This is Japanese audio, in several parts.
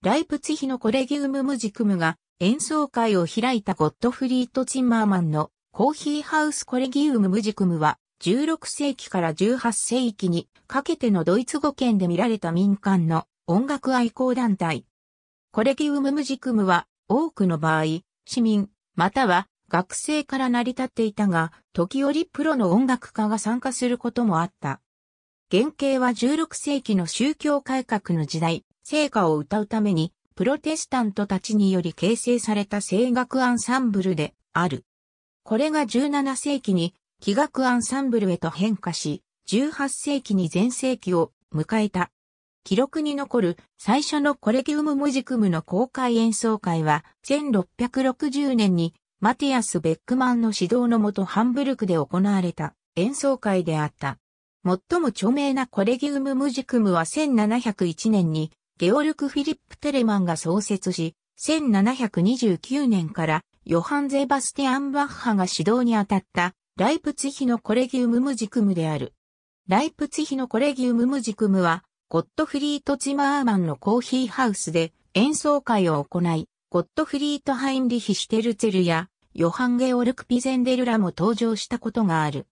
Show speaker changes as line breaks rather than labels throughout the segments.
ライプツヒのコレギウムムジクムが演奏会を開いたゴットフリート・チンマーマンのコーヒーハウスコレギウムムジクムは16世紀から18世紀にかけてのドイツ語圏で見られた民間の音楽愛好団体。コレギウムムジクムは多くの場合、市民、または学生から成り立っていたが、時折プロの音楽家が参加することもあった。原型は16世紀の宗教改革の時代、聖歌を歌うために、プロテスタントたちにより形成された声楽アンサンブルである。これが17世紀に器楽アンサンブルへと変化し、18世紀に全盛期を迎えた。記録に残る最初のコレギウム・ムジクムの公開演奏会は1660年にマティアス・ベックマンの指導のもとハンブルクで行われた演奏会であった。最も著名なコレギウム・ムジクムは1701年にゲオルク・フィリップ・テレマンが創設し、1729年からヨハン・ゼバスティアン・バッハが指導に当たったライプツヒのコレギウム・ムジクムである。ライプツヒのコレギウム・ムジクムは、ゴットフリート・ツィマーマンのコーヒーハウスで演奏会を行い、ゴットフリート・ハインリヒ・シュテルツェルや、ヨハン・ゲオルク・ピゼンデルらも登場したことがある。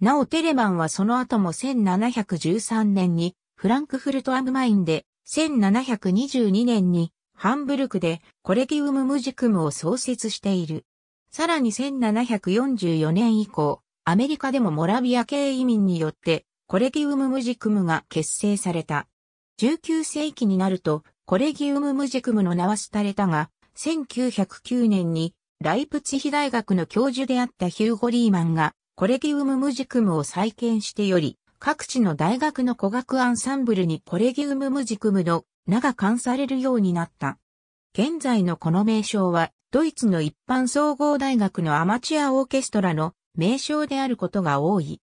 なおテレマンはその後も1713年にフランクフルト・アムマインで1722年にハンブルクでコレギウム・ムジクムを創設している。さらに1744年以降、アメリカでもモラビア系移民によってコレギウム・ムジクムが結成された。19世紀になるとコレギウム・ムジクムの名は廃れたが、1909年にライプツヒ大学の教授であったヒューゴ・リーマンがコレギウム・ムジクムを再建してより、各地の大学の古学アンサンブルにコレギウムムジクムの名が冠されるようになった。現在のこの名称は、ドイツの一般総合大学のアマチュアオーケストラの名称であることが多い。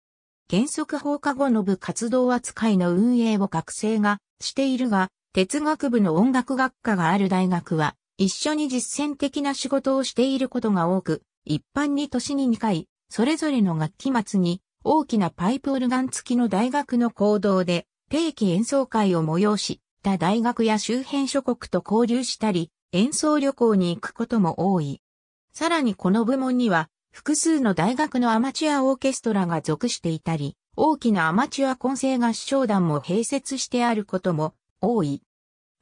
原則放課後の部活動扱いの運営を学生がしているが、哲学部の音楽学科がある大学は、一緒に実践的な仕事をしていることが多く、一般に年に2回、それぞれの学期末に大きなパイプオルガン付きの大学の行動で定期演奏会を催し、他大学や周辺諸国と交流したり、演奏旅行に行くことも多い。さらにこの部門には、複数の大学のアマチュアオーケストラが属していたり、大きなアマチュア混成合唱団も併設してあることも多い。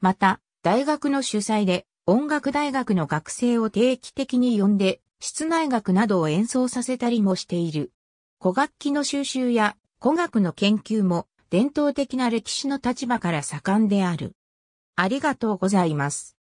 また、大学の主催で音楽大学の学生を定期的に呼んで、室内楽などを演奏させたりもしている。古楽器の収集や古学の研究も伝統的な歴史の立場から盛んである。ありがとうございます。